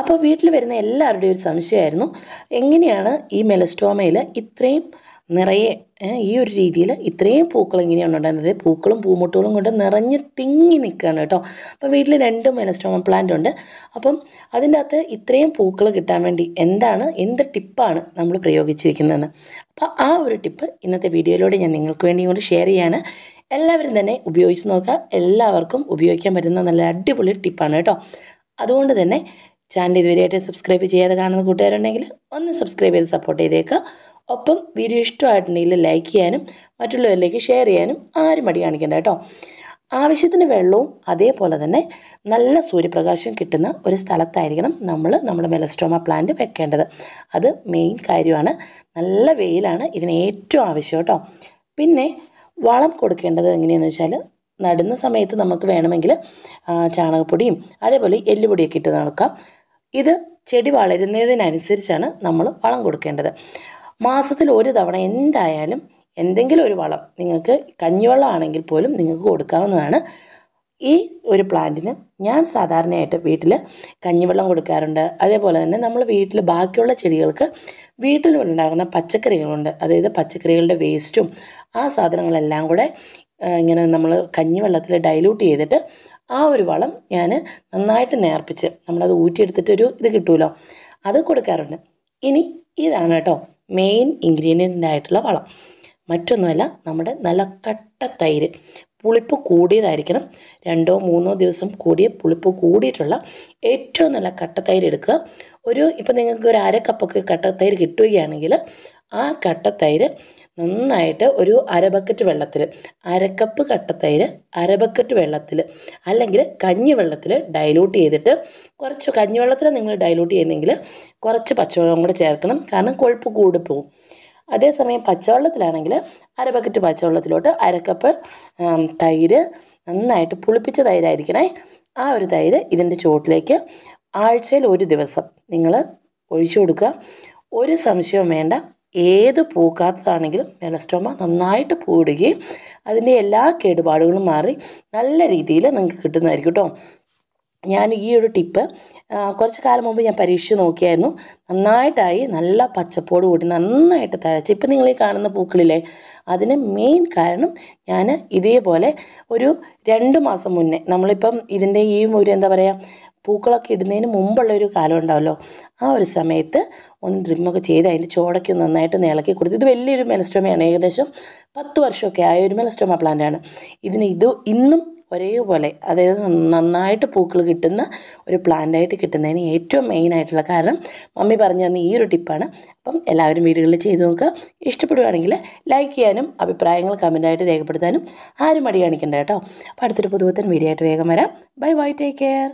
അപ്പോൾ വീട്ടിൽ വരുന്ന എല്ലാവരുടെയും ഒരു സംശയമായിരുന്നു എങ്ങനെയാണ് ഈ മെലസ്റ്റോമയിൽ ഇത്രയും നിറയെ ഈ ഒരു രീതിയിൽ ഇത്രയും പൂക്കൾ എങ്ങനെയാണ് ഉണ്ടായിരുന്നത് പൂക്കളും പൂമുട്ടുകളും കൊണ്ട് നിറഞ്ഞ് തിങ്ങി നിൽക്കുകയാണ് കേട്ടോ അപ്പോൾ വീട്ടിൽ രണ്ട് മെലസ്റ്റോമ പ്ലാന്റ് ഉണ്ട് അപ്പം അതിൻ്റെ അകത്ത് ഇത്രയും പൂക്കൾ കിട്ടാൻ വേണ്ടി എന്താണ് എന്ത് ടിപ്പാണ് നമ്മൾ പ്രയോഗിച്ചിരിക്കുന്നതെന്ന് അപ്പോൾ ആ ഒരു ടിപ്പ് ഇന്നത്തെ വീഡിയോയിലൂടെ ഞാൻ നിങ്ങൾക്ക് വേണ്ടി കൊണ്ട് ഷെയർ ചെയ്യാണ് എല്ലാവരും തന്നെ ഉപയോഗിച്ച് നോക്കുക എല്ലാവർക്കും ഉപയോഗിക്കാൻ പറ്റുന്ന നല്ല അടിപൊളി ടിപ്പാണ് കേട്ടോ അതുകൊണ്ട് തന്നെ ചാനൽ ഇതുവരെയായിട്ട് സബ്സ്ക്രൈബ് ചെയ്യാതെ കാണുന്ന കൂട്ടുകാരുണ്ടെങ്കിൽ ഒന്ന് സബ്സ്ക്രൈബ് ചെയ്ത് സപ്പോർട്ട് ചെയ്തേക്കുക ഒപ്പം വീഡിയോ ഇഷ്ടമായിട്ടുണ്ടെങ്കിൽ ലൈക്ക് ചെയ്യാനും മറ്റുള്ളവരിലേക്ക് ഷെയർ ചെയ്യാനും ആരും മടി കാണിക്കേണ്ട കേട്ടോ ആവശ്യത്തിന് വെള്ളവും അതേപോലെ തന്നെ നല്ല സൂര്യപ്രകാശം കിട്ടുന്ന ഒരു സ്ഥലത്തായിരിക്കണം നമ്മൾ നമ്മുടെ മെലസ്ട്രോമ പ്ലാന്റ് വെക്കേണ്ടത് അത് മെയിൻ കാര്യമാണ് നല്ല വെയിലാണ് ഇതിന് ഏറ്റവും ആവശ്യം കേട്ടോ പിന്നെ വളം കൊടുക്കേണ്ടത് എങ്ങനെയാണെന്ന് വെച്ചാൽ നടുന്ന സമയത്ത് നമുക്ക് വേണമെങ്കിൽ ചാണകപ്പൊടിയും അതേപോലെ എല്ലുപൊടിയൊക്കെ ഇട്ട് നടക്കാം ഇത് ചെടി വളരുന്നതിനനുസരിച്ചാണ് നമ്മൾ വളം കൊടുക്കേണ്ടത് മാസത്തിൽ ഒരു തവണ എന്തായാലും എന്തെങ്കിലും ഒരു വളം നിങ്ങൾക്ക് കഞ്ഞിവെള്ളമാണെങ്കിൽ പോലും നിങ്ങൾക്ക് കൊടുക്കാവുന്നതാണ് ഈ ഒരു പ്ലാന്റിന് ഞാൻ സാധാരണയായിട്ട് വീട്ടിൽ കഞ്ഞിവെള്ളം കൊടുക്കാറുണ്ട് അതേപോലെ തന്നെ നമ്മൾ വീട്ടിൽ ബാക്കിയുള്ള ചെടികൾക്ക് വീട്ടിൽ ഉണ്ടാകുന്ന പച്ചക്കറികളുണ്ട് അതായത് പച്ചക്കറികളുടെ വേസ്റ്റും ആ സാധനങ്ങളെല്ലാം കൂടെ ഇങ്ങനെ നമ്മൾ കഞ്ഞിവെള്ളത്തിൽ ഡൈലൂട്ട് ചെയ്തിട്ട് ആ ഒരു വളം ഞാൻ നന്നായിട്ട് നേർപ്പിച്ച് നമ്മളത് ഊറ്റിയെടുത്തിട്ടൊരു ഇത് കിട്ടുമല്ലോ അത് കൊടുക്കാറുണ്ട് ഇനി ഇതാണ് കേട്ടോ മെയിൻ ഇൻഗ്രീഡിയൻ്റായിട്ടുള്ള ആയിട്ടുള്ള വളം മറ്റൊന്നുമല്ല നമ്മുടെ നല്ല കട്ട തൈര് പുളിപ്പ് കൂടിയതായിരിക്കണം രണ്ടോ മൂന്നോ ദിവസം കൂടിയ പുളിപ്പ് കൂടിയിട്ടുള്ള ഏറ്റവും നല്ല കട്ട തൈര് എടുക്കുക ഒരു ഇപ്പം നിങ്ങൾക്ക് ഒരു അര കപ്പൊക്കെ തൈര് കിട്ടുകയാണെങ്കിൽ ആ കട്ട തൈര് നന്നായിട്ട് ഒരു അര ബക്കറ്റ് വെള്ളത്തിൽ അരക്കപ്പ് കട്ടത്തൈര് അര ബക്കറ്റ് വെള്ളത്തിൽ അല്ലെങ്കിൽ കഞ്ഞി വെള്ളത്തിൽ ഡൈലൂട്ട് ചെയ്തിട്ട് കുറച്ച് കഞ്ഞി വെള്ളത്തിൽ നിങ്ങൾ ഡൈലൂട്ട് ചെയ്യുന്നെങ്കിൽ കുറച്ച് പച്ചവെള്ളം കൂടെ ചേർക്കണം കാരണം കൊഴുപ്പ് കൂടി പോകും അതേസമയം പച്ചവെള്ളത്തിലാണെങ്കിൽ അര ബക്കറ്റ് പച്ചവെള്ളത്തിലോട്ട് അരക്കപ്പ് തൈര് നന്നായിട്ട് പുളിപ്പിച്ച തൈരായിരിക്കണേ ആ ഒരു തൈര് ഇതിൻ്റെ ചുവട്ടിലേക്ക് ആഴ്ചയിൽ ഒരു ദിവസം നിങ്ങൾ ഒഴിച്ചു കൊടുക്കുക ഒരു സംശയവും വേണ്ട ഏത് പൂക്കാത്തതാണെങ്കിലും മെലസ്റ്റോമ നന്നായിട്ട് പൂടുകയും അതിൻ്റെ എല്ലാ കേടുപാടുകളും മാറി നല്ല രീതിയിൽ നിങ്ങൾക്ക് കിട്ടുന്നതായിരിക്കും കേട്ടോ ഞാൻ ഈ ഒരു ടിപ്പ് കുറച്ച് കാലം മുമ്പ് ഞാൻ പരീക്ഷിച്ച് നോക്കിയായിരുന്നു നന്നായിട്ടായി നല്ല പച്ചപ്പോട് കൂടി നന്നായിട്ട് തഴച്ച് ഇപ്പം നിങ്ങൾ ഈ കാണുന്ന പൂക്കളില്ലേ അതിന് മെയിൻ കാരണം ഞാൻ ഇതേപോലെ ഒരു രണ്ട് മാസം മുന്നേ നമ്മളിപ്പം ഇതിൻ്റെ ഈ ഒരു എന്താ പറയുക പൂക്കളൊക്കെ ഇടുന്നതിന് മുമ്പുള്ള ഒരു കാലം ഉണ്ടാവുമല്ലോ ആ ഒരു സമയത്ത് ഒന്ന് ഡ്രിമ്മൊക്കെ ചെയ്ത് അതിൻ്റെ ചോടയ്ക്ക് നന്നായിട്ട് നിളക്കി കൊടുത്ത് ഇത് വലിയൊരു മെലസ്റ്റോമയാണ് ഏകദേശം പത്ത് വർഷമൊക്കെ ആയ ഒരു മെലസ്റ്റോമ പ്ലാന്റാണ് ഇതിന് ഇത് ഇന്നും ഒരേപോലെ അതായത് നന്നായിട്ട് പൂക്കൾ കിട്ടുന്ന ഒരു പ്ലാന്റായിട്ട് കിട്ടുന്നതിന് ഏറ്റവും മെയിനായിട്ടുള്ള കാരണം മമ്മി പറഞ്ഞു തന്ന ഈ ഒരു ടിപ്പാണ് അപ്പം എല്ലാവരും വീടുകളിൽ ചെയ്തു നോക്കുക ഇഷ്ടപ്പെടുകയാണെങ്കിൽ ലൈക്ക് ചെയ്യാനും അഭിപ്രായങ്ങൾ കമൻറ്റായിട്ട് രേഖപ്പെടുത്താനും ആരും മടി കാണിക്കേണ്ട കേട്ടോ അപ്പോൾ അടുത്തൊരു പുതുപുത്തൻ വീഡിയോ ആയിട്ട് വേഗം വരാം ബൈ ബൈ ടേക്ക് കെയർ